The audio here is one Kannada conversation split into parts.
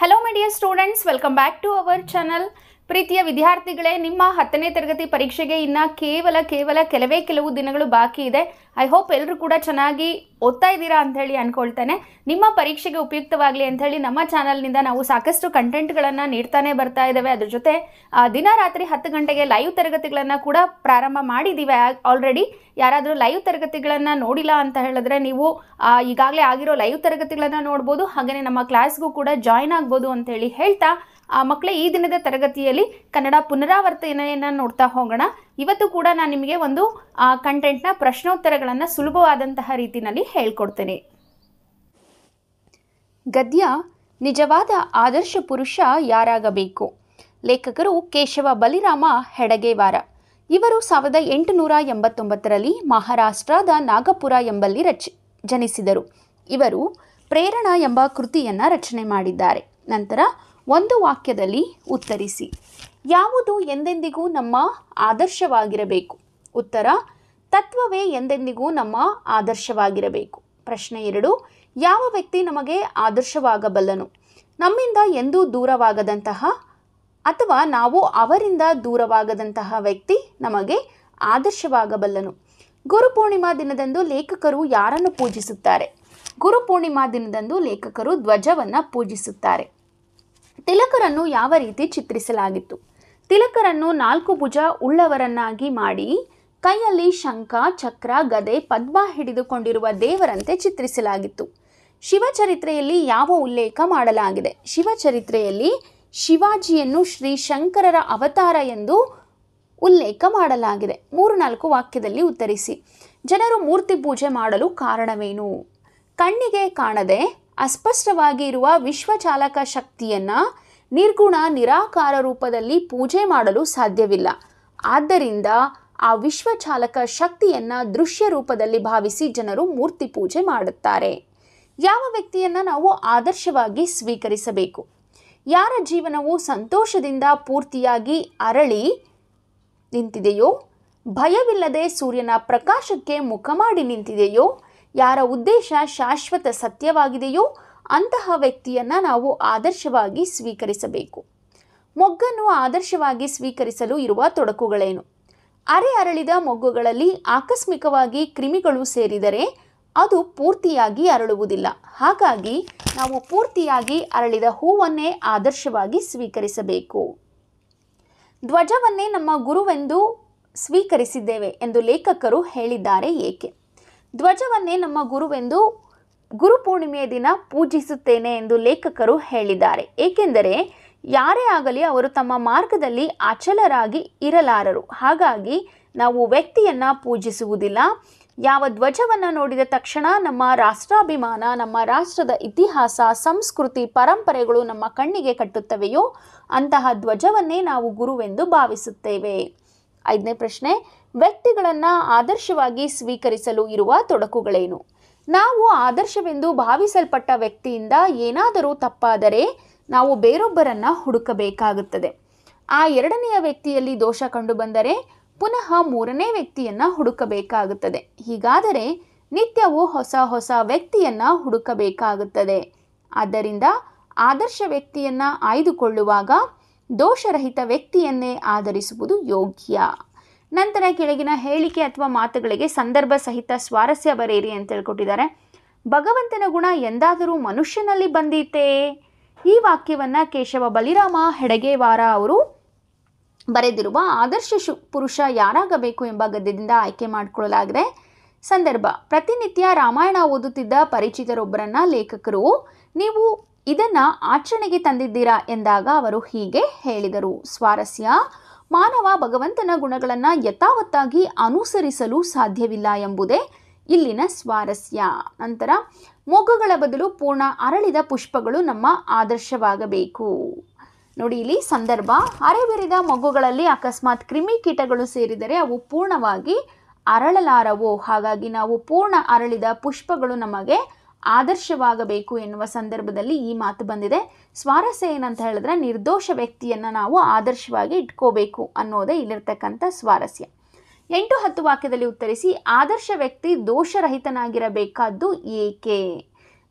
Hello my dear students, welcome back to our channel. ಪ್ರೀತಿಯ ವಿದ್ಯಾರ್ಥಿಗಳೇ ನಿಮ್ಮ ಹತ್ತನೇ ತರಗತಿ ಪರೀಕ್ಷೆಗೆ ಇನ್ನ ಕೇವಲ ಕೇವಲ ಕೆಲವೇ ಕೆಲವು ದಿನಗಳು ಬಾಕಿ ಇದೆ ಐ ಹೋಪ್ ಎಲ್ಲರೂ ಕೂಡ ಚೆನ್ನಾಗಿ ಓದ್ತಾ ಇದ್ದೀರಾ ಹೇಳಿ ಅಂದ್ಕೊಳ್ತೇನೆ ನಿಮ್ಮ ಪರೀಕ್ಷೆಗೆ ಉಪಯುಕ್ತವಾಗಲಿ ಹೇಳಿ ನಮ್ಮ ಚಾನಲ್ನಿಂದ ನಾವು ಸಾಕಷ್ಟು ಕಂಟೆಂಟ್ಗಳನ್ನು ನೀಡ್ತಾನೆ ಬರ್ತಾ ಇದ್ದೇವೆ ಅದ್ರ ಜೊತೆ ದಿನ ರಾತ್ರಿ ಹತ್ತು ಗಂಟೆಗೆ ಲೈವ್ ತರಗತಿಗಳನ್ನು ಕೂಡ ಪ್ರಾರಂಭ ಮಾಡಿದ್ದೀವಿ ಆಲ್ರೆಡಿ ಯಾರಾದರೂ ಲೈವ್ ತರಗತಿಗಳನ್ನು ನೋಡಿಲ್ಲ ಅಂತ ಹೇಳಿದ್ರೆ ನೀವು ಈಗಾಗಲೇ ಆಗಿರೋ ಲೈವ್ ತರಗತಿಗಳನ್ನು ನೋಡ್ಬೋದು ಹಾಗೆಯೇ ನಮ್ಮ ಕ್ಲಾಸ್ಗೂ ಕೂಡ ಜಾಯ್ನ್ ಆಗ್ಬೋದು ಹೇಳಿ ಹೇಳ್ತಾ ಆ ಮಕ್ಕಳೇ ಈ ದಿನದ ತರಗತಿಯಲ್ಲಿ ಕನ್ನಡ ಪುನರಾವರ್ತನೆಯನ್ನು ನೋಡ್ತಾ ಹೋಗೋಣ ಇವತ್ತು ಕೂಡ ನಾನು ನಿಮಗೆ ಒಂದು ಕಂಟೆಂಟ್ನ ಪ್ರಶ್ನೋತ್ತರಗಳನ್ನು ಸುಲಭವಾದಂತಹ ರೀತಿಯಲ್ಲಿ ಹೇಳ್ಕೊಡ್ತೇನೆ ಗದ್ಯ ನಿಜವಾದ ಆದರ್ಶ ಪುರುಷ ಯಾರಾಗಬೇಕು ಲೇಖಕರು ಕೇಶವ ಬಲಿರಾಮ ಹೆಡಗೇವಾರ ಇವರು ಸಾವಿರದ ಎಂಟುನೂರ ಎಂಬತ್ತೊಂಬತ್ತರಲ್ಲಿ ಮಹಾರಾಷ್ಟ್ರದ ನಾಗಪುರ ಎಂಬಲ್ಲಿ ರಚ ಜನಿಸಿದರು ಇವರು ಪ್ರೇರಣಾ ಎಂಬ ಕೃತಿಯನ್ನು ರಚನೆ ಮಾಡಿದ್ದಾರೆ ನಂತರ ಒಂದು ವಾಕ್ಯದಲ್ಲಿ ಉತ್ತರಿಸಿ ಯಾವುದು ಎಂದೆಂದಿಗೂ ನಮ್ಮ ಆದರ್ಶವಾಗಿರಬೇಕು ಉತ್ತರ ತತ್ವವೇ ಎಂದೆಂದಿಗೂ ನಮ್ಮ ಆದರ್ಶವಾಗಿರಬೇಕು ಪ್ರಶ್ನೆ ಎರಡು ಯಾವ ವ್ಯಕ್ತಿ ನಮಗೆ ಆದರ್ಶವಾಗಬಲ್ಲನು ನಮ್ಮಿಂದ ಎಂದೂ ದೂರವಾಗದಂತಹ ಅಥವಾ ನಾವು ಅವರಿಂದ ದೂರವಾಗದಂತಹ ವ್ಯಕ್ತಿ ನಮಗೆ ಆದರ್ಶವಾಗಬಲ್ಲನು ಗುರುಪೂರ್ಣಿಮಾ ದಿನದಂದು ಲೇಖಕರು ಯಾರನ್ನು ಪೂಜಿಸುತ್ತಾರೆ ಗುರುಪೂರ್ಣಿಮಾ ದಿನದಂದು ಲೇಖಕರು ಧ್ವಜವನ್ನು ಪೂಜಿಸುತ್ತಾರೆ ತಿಲಕರನ್ನು ಯಾವ ರೀತಿ ಚಿತ್ರಿಸಲಾಗಿತ್ತು ತಿಲಕರನ್ನು ನಾಲ್ಕು ಭುಜ ಉಳ್ಳವರನ್ನಾಗಿ ಮಾಡಿ ಕೈಯಲ್ಲಿ ಶಂಖ ಚಕ್ರ ಗದೆ ಪದ್ಮ ಹಿಡಿದುಕೊಂಡಿರುವ ದೇವರಂತೆ ಚಿತ್ರಿಸಲಾಗಿತ್ತು ಶಿವಚರಿತ್ರೆಯಲ್ಲಿ ಯಾವ ಉಲ್ಲೇಖ ಮಾಡಲಾಗಿದೆ ಶಿವಚರಿತ್ರೆಯಲ್ಲಿ ಶಿವಾಜಿಯನ್ನು ಶ್ರೀ ಶಂಕರರ ಅವತಾರ ಎಂದು ಉಲ್ಲೇಖ ಮಾಡಲಾಗಿದೆ ನಾಲ್ಕು ವಾಕ್ಯದಲ್ಲಿ ಉತ್ತರಿಸಿ ಜನರು ಮೂರ್ತಿ ಪೂಜೆ ಮಾಡಲು ಕಾರಣವೇನು ಕಣ್ಣಿಗೆ ಕಾಣದೆ ಅಸ್ಪಷ್ಟವಾಗಿ ಇರುವ ವಿಶ್ವಚಾಲಕ ಶಕ್ತಿಯನ್ನು ನಿರ್ಗುಣ ನಿರಾಕಾರ ರೂಪದಲ್ಲಿ ಪೂಜೆ ಮಾಡಲು ಸಾಧ್ಯವಿಲ್ಲ ಆದ್ದರಿಂದ ಆ ವಿಶ್ವಚಾಲಕ ಶಕ್ತಿಯನ್ನು ದೃಶ್ಯ ರೂಪದಲ್ಲಿ ಭಾವಿಸಿ ಜನರು ಮೂರ್ತಿ ಪೂಜೆ ಮಾಡುತ್ತಾರೆ ಯಾವ ವ್ಯಕ್ತಿಯನ್ನು ನಾವು ಆದರ್ಶವಾಗಿ ಸ್ವೀಕರಿಸಬೇಕು ಯಾರ ಜೀವನವು ಸಂತೋಷದಿಂದ ಪೂರ್ತಿಯಾಗಿ ಅರಳಿ ನಿಂತಿದೆಯೋ ಭಯವಿಲ್ಲದೆ ಸೂರ್ಯನ ಪ್ರಕಾಶಕ್ಕೆ ಮುಖ ಮಾಡಿ ನಿಂತಿದೆಯೋ ಯಾರ ಉದ್ದೇಶ ಶಾಶ್ವತ ಸತ್ಯವಾಗಿದೆಯೋ ಅಂತಹ ವ್ಯಕ್ತಿಯನ್ನು ನಾವು ಆದರ್ಶವಾಗಿ ಸ್ವೀಕರಿಸಬೇಕು ಮೊಗ್ಗನ್ನು ಆದರ್ಶವಾಗಿ ಸ್ವೀಕರಿಸಲು ಇರುವ ತೊಡಕುಗಳೇನು ಅರೆ ಅರಳಿದ ಮೊಗ್ಗುಗಳಲ್ಲಿ ಆಕಸ್ಮಿಕವಾಗಿ ಕ್ರಿಮಿಗಳು ಸೇರಿದರೆ ಅದು ಪೂರ್ತಿಯಾಗಿ ಅರಳುವುದಿಲ್ಲ ಹಾಗಾಗಿ ನಾವು ಪೂರ್ತಿಯಾಗಿ ಅರಳಿದ ಹೂವನ್ನೇ ಆದರ್ಶವಾಗಿ ಸ್ವೀಕರಿಸಬೇಕು ಧ್ವಜವನ್ನೇ ನಮ್ಮ ಗುರುವೆಂದು ಸ್ವೀಕರಿಸಿದ್ದೇವೆ ಎಂದು ಲೇಖಕರು ಹೇಳಿದ್ದಾರೆ ಏಕೆ ಧ್ವಜವನ್ನೇ ನಮ್ಮ ಗುರುವೆಂದು ಗುರು ಪೂರ್ಣಿಮೆಯ ದಿನ ಪೂಜಿಸುತ್ತೇನೆ ಎಂದು ಲೇಖಕರು ಹೇಳಿದ್ದಾರೆ ಏಕೆಂದರೆ ಯಾರೇ ಆಗಲಿ ಅವರು ತಮ್ಮ ಮಾರ್ಗದಲ್ಲಿ ಅಚಲರಾಗಿ ಇರಲಾರರು ಹಾಗಾಗಿ ನಾವು ವ್ಯಕ್ತಿಯನ್ನು ಪೂಜಿಸುವುದಿಲ್ಲ ಯಾವ ಧ್ವಜವನ್ನು ನೋಡಿದ ತಕ್ಷಣ ನಮ್ಮ ರಾಷ್ಟ್ರಾಭಿಮಾನ ನಮ್ಮ ರಾಷ್ಟ್ರದ ಇತಿಹಾಸ ಸಂಸ್ಕೃತಿ ಪರಂಪರೆಗಳು ನಮ್ಮ ಕಣ್ಣಿಗೆ ಕಟ್ಟುತ್ತವೆಯೋ ಅಂತಹ ಧ್ವಜವನ್ನೇ ನಾವು ಗುರುವೆಂದು ಭಾವಿಸುತ್ತೇವೆ ಐದನೇ ಪ್ರಶ್ನೆ ವ್ಯಕ್ತಿಗಳನ್ನು ಆದರ್ಶವಾಗಿ ಸ್ವೀಕರಿಸಲು ಇರುವ ತೊಡಕುಗಳೇನು ನಾವು ಆದರ್ಶವೆಂದು ಭಾವಿಸಲ್ಪಟ್ಟ ವ್ಯಕ್ತಿಯಿಂದ ಏನಾದರೂ ತಪ್ಪಾದರೆ ನಾವು ಬೇರೊಬ್ಬರನ್ನು ಹುಡುಕಬೇಕಾಗುತ್ತದೆ ಆ ಎರಡನೆಯ ವ್ಯಕ್ತಿಯಲ್ಲಿ ದೋಷ ಕಂಡುಬಂದರೆ ಪುನಃ ಮೂರನೇ ವ್ಯಕ್ತಿಯನ್ನು ಹುಡುಕಬೇಕಾಗುತ್ತದೆ ಹೀಗಾದರೆ ನಿತ್ಯವೂ ಹೊಸ ಹೊಸ ವ್ಯಕ್ತಿಯನ್ನು ಹುಡುಕಬೇಕಾಗುತ್ತದೆ ಆದ್ದರಿಂದ ಆದರ್ಶ ವ್ಯಕ್ತಿಯನ್ನು ಆಯ್ದುಕೊಳ್ಳುವಾಗ ದೋಷರಹಿತ ವ್ಯಕ್ತಿಯನ್ನೇ ಆಧರಿಸುವುದು ಯೋಗ್ಯ ನಂತರ ಕೆಳಗಿನ ಹೇಳಿಕೆ ಅಥವಾ ಮಾತುಗಳಿಗೆ ಸಂದರ್ಭ ಸಹಿತ ಸ್ವಾರಸ್ಯ ಬರೆಯಿರಿ ಅಂತ ಹೇಳ್ಕೊಟ್ಟಿದ್ದಾರೆ ಭಗವಂತನ ಗುಣ ಎಂದಾದರೂ ಮನುಷ್ಯನಲ್ಲಿ ಬಂದೀತೇ ಈ ವಾಕ್ಯವನ್ನು ಕೇಶವ ಬಲಿರಾಮ ಹೆಡಗೇವಾರ ಅವರು ಬರೆದಿರುವ ಆದರ್ಶ ಶು ಪುರುಷ ಯಾರಾಗಬೇಕು ಎಂಬ ಗದ್ಯದಿಂದ ಆಯ್ಕೆ ಮಾಡಿಕೊಳ್ಳಲಾಗಿದೆ ಸಂದರ್ಭ ಪ್ರತಿನಿತ್ಯ ರಾಮಾಯಣ ಓದುತ್ತಿದ್ದ ಪರಿಚಿತರೊಬ್ಬರನ್ನ ಲೇಖಕರು ನೀವು ಇದನ್ನು ಆಚರಣೆಗೆ ತಂದಿದ್ದೀರಾ ಎಂದಾಗ ಅವರು ಹೀಗೆ ಹೇಳಿದರು ಸ್ವಾರಸ್ಯ ಮಾನವ ಭಗವಂತನ ಗುಣಗಳನ್ನು ಯಥಾವತ್ತಾಗಿ ಅನುಸರಿಸಲು ಸಾಧ್ಯವಿಲ್ಲ ಎಂಬುದೇ ಇಲ್ಲಿನ ಸ್ವಾರಸ್ಯ ನಂತರ ಮೊಗ್ಗುಗಳ ಬದಲು ಪೂರ್ಣ ಅರಳಿದ ಪುಷ್ಪಗಳು ನಮ್ಮ ಆದರ್ಶವಾಗಬೇಕು ನೋಡಿ ಇಲ್ಲಿ ಸಂದರ್ಭ ಅರೆಬಿರಿದ ಮೊಗ್ಗುಗಳಲ್ಲಿ ಅಕಸ್ಮಾತ್ ಕ್ರಿಮಿ ಕೀಟಗಳು ಸೇರಿದರೆ ಅವು ಪೂರ್ಣವಾಗಿ ಅರಳಲಾರವು ಹಾಗಾಗಿ ನಾವು ಪೂರ್ಣ ಅರಳಿದ ಪುಷ್ಪಗಳು ನಮಗೆ ಆದರ್ಶವಾಗಬೇಕು ಎನ್ನುವ ಸಂದರ್ಭದಲ್ಲಿ ಈ ಮಾತು ಬಂದಿದೆ ಸ್ವಾರಸ್ಯ ಏನಂತ ಹೇಳಿದ್ರೆ ನಿರ್ದೋಷ ವ್ಯಕ್ತಿಯನ್ನು ನಾವು ಆದರ್ಶವಾಗಿ ಇಟ್ಕೋಬೇಕು ಅನ್ನೋದೇ ಇಲ್ಲಿರ್ತಕ್ಕಂಥ ಸ್ವಾರಸ್ಯ ಎಂಟು ಹತ್ತು ವಾಕ್ಯದಲ್ಲಿ ಉತ್ತರಿಸಿ ಆದರ್ಶ ವ್ಯಕ್ತಿ ದೋಷರಹಿತನಾಗಿರಬೇಕಾದ್ದು ಏಕೆ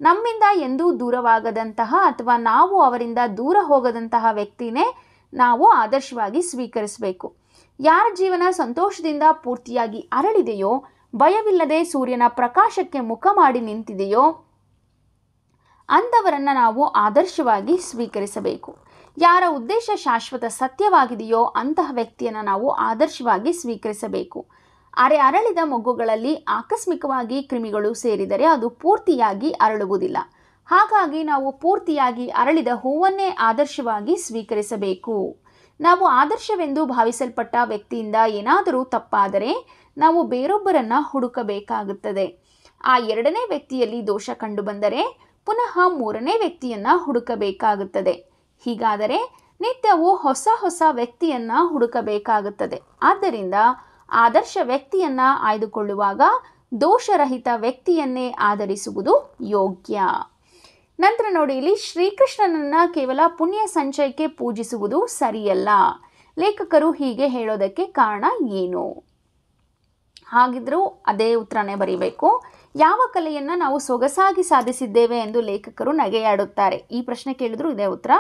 ನಮ್ಮಿಂದ ಎಂದೂ ದೂರವಾಗದಂತಹ ಅಥವಾ ನಾವು ಅವರಿಂದ ದೂರ ಹೋಗದಂತಹ ವ್ಯಕ್ತಿನೇ ನಾವು ಆದರ್ಶವಾಗಿ ಸ್ವೀಕರಿಸಬೇಕು ಯಾರ ಜೀವನ ಸಂತೋಷದಿಂದ ಪೂರ್ತಿಯಾಗಿ ಅರಳಿದೆಯೋ ಭಯವಿಲ್ಲದೆ ಸೂರ್ಯನ ಪ್ರಕಾಶಕ್ಕೆ ಮುಖ ಮಾಡಿ ನಿಂತಿದೆಯೋ ಅಂಥವರನ್ನು ನಾವು ಆದರ್ಶವಾಗಿ ಸ್ವೀಕರಿಸಬೇಕು ಯಾರ ಉದ್ದೇಶ ಶಾಶ್ವತ ಸತ್ಯವಾಗಿದೆಯೋ ಅಂತಹ ವ್ಯಕ್ತಿಯನ್ನು ನಾವು ಆದರ್ಶವಾಗಿ ಸ್ವೀಕರಿಸಬೇಕು ಅರೆ ಅರಳಿದ ಮೊಗ್ಗುಗಳಲ್ಲಿ ಆಕಸ್ಮಿಕವಾಗಿ ಕ್ರಿಮಿಗಳು ಸೇರಿದರೆ ಅದು ಪೂರ್ತಿಯಾಗಿ ಅರಳುವುದಿಲ್ಲ ಹಾಗಾಗಿ ನಾವು ಪೂರ್ತಿಯಾಗಿ ಅರಳಿದ ಹೂವನ್ನೇ ಆದರ್ಶವಾಗಿ ಸ್ವೀಕರಿಸಬೇಕು ನಾವು ಆದರ್ಶವೆಂದು ಭಾವಿಸಲ್ಪಟ್ಟ ವ್ಯಕ್ತಿಯಿಂದ ಏನಾದರೂ ತಪ್ಪಾದರೆ ನಾವು ಬೇರೊಬ್ಬರನ್ನು ಹುಡುಕಬೇಕಾಗುತ್ತದೆ ಆ ಎರಡನೇ ವ್ಯಕ್ತಿಯಲ್ಲಿ ದೋಷ ಕಂಡು ಬಂದರೆ ಪುನಃ ಮೂರನೇ ವ್ಯಕ್ತಿಯನ್ನು ಹುಡುಕಬೇಕಾಗುತ್ತದೆ ಹೀಗಾದರೆ ನಿತ್ಯವೂ ಹೊಸ ಹೊಸ ವ್ಯಕ್ತಿಯನ್ನು ಹುಡುಕಬೇಕಾಗುತ್ತದೆ ಆದ್ದರಿಂದ ಆದರ್ಶ ವ್ಯಕ್ತಿಯನ್ನು ಆಯ್ದುಕೊಳ್ಳುವಾಗ ದೋಷರಹಿತ ವ್ಯಕ್ತಿಯನ್ನೇ ಆಧರಿಸುವುದು ಯೋಗ್ಯ ನಂತರ ನೋಡಿ ಇಲ್ಲಿ ಶ್ರೀಕೃಷ್ಣನನ್ನು ಕೇವಲ ಪುಣ್ಯ ಸಂಚಯಕ್ಕೆ ಪೂಜಿಸುವುದು ಸರಿಯಲ್ಲ ಲೇಖಕರು ಹೀಗೆ ಹೇಳೋದಕ್ಕೆ ಕಾರಣ ಏನು ಹಾಗಿದ್ರೂ ಅದೇ ಉತ್ತರನೇ ಬರೀಬೇಕು ಯಾವ ಕಲೆಯನ್ನು ನಾವು ಸೊಗಸಾಗಿ ಸಾಧಿಸಿದ್ದೇವೆ ಎಂದು ಲೇಖಕರು ನಗೆಯಾಡುತ್ತಾರೆ ಈ ಪ್ರಶ್ನೆ ಕೇಳಿದ್ರು ಇದೇ ಉತ್ತರ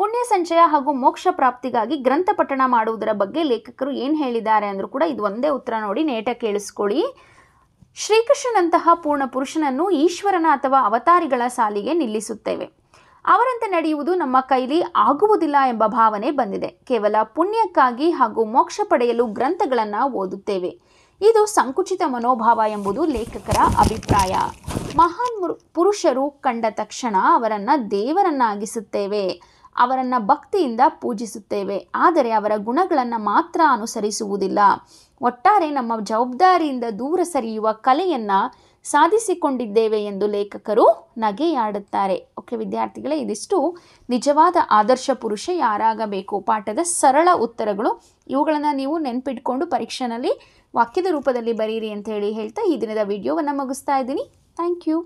ಪುಣ್ಯ ಸಂಚಯ ಹಾಗೂ ಮೋಕ್ಷ ಪ್ರಾಪ್ತಿಗಾಗಿ ಗ್ರಂಥ ಪಠಣ ಮಾಡುವುದರ ಬಗ್ಗೆ ಲೇಖಕರು ಏನು ಹೇಳಿದ್ದಾರೆ ಅಂದರೂ ಕೂಡ ಇದು ಒಂದೇ ಉತ್ತರ ನೋಡಿ ನೇಟ ಕೇಳಿಸ್ಕೊಳ್ಳಿ ಶ್ರೀಕೃಷ್ಣನಂತಹ ಪೂರ್ಣ ಪುರುಷನನ್ನು ಈಶ್ವರನ ಅಥವಾ ಅವತಾರಿಗಳ ಸಾಲಿಗೆ ನಿಲ್ಲಿಸುತ್ತೇವೆ ಅವರಂತೆ ನಡೆಯುವುದು ನಮ್ಮ ಕೈಲಿ ಆಗುವುದಿಲ್ಲ ಎಂಬ ಭಾವನೆ ಬಂದಿದೆ ಕೇವಲ ಪುಣ್ಯಕ್ಕಾಗಿ ಹಾಗೂ ಮೋಕ್ಷ ಪಡೆಯಲು ಗ್ರಂಥಗಳನ್ನು ಓದುತ್ತೇವೆ ಇದು ಸಂಕುಚಿತ ಮನೋಭಾವ ಎಂಬುದು ಲೇಖಕರ ಅಭಿಪ್ರಾಯ ಮಹಾನ್ ಪುರುಷರು ಕಂಡ ತಕ್ಷಣ ಅವರನ್ನು ದೇವರನ್ನಾಗಿಸುತ್ತೇವೆ ಅವರನ್ನು ಭಕ್ತಿಯಿಂದ ಪೂಜಿಸುತ್ತೇವೆ ಆದರೆ ಅವರ ಗುಣಗಳನ್ನು ಮಾತ್ರ ಅನುಸರಿಸುವುದಿಲ್ಲ ಒಟ್ಟಾರೆ ನಮ್ಮ ಜವಾಬ್ದಾರಿಯಿಂದ ದೂರ ಸರಿಯುವ ಕಲೆಯನ್ನು ಸಾಧಿಸಿಕೊಂಡಿದ್ದೇವೆ ಎಂದು ಲೇಖಕರು ನಗೆಯಾಡುತ್ತಾರೆ ಓಕೆ ವಿದ್ಯಾರ್ಥಿಗಳೇ ಇದಿಷ್ಟು ನಿಜವಾದ ಆದರ್ಶ ಪುರುಷ ಯಾರಾಗಬೇಕು ಪಾಠದ ಸರಳ ಉತ್ತರಗಳು ಇವುಗಳನ್ನು ನೀವು ನೆನಪಿಟ್ಕೊಂಡು ಪರೀಕ್ಷೆನಲ್ಲಿ ವಾಕ್ಯದ ರೂಪದಲ್ಲಿ ಬರೀರಿ ಅಂತ ಹೇಳಿ ಹೇಳ್ತಾ ಈ ದಿನದ ವಿಡಿಯೋವನ್ನು ಮುಗಿಸ್ತಾ ಇದ್ದೀನಿ ಥ್ಯಾಂಕ್ ಯು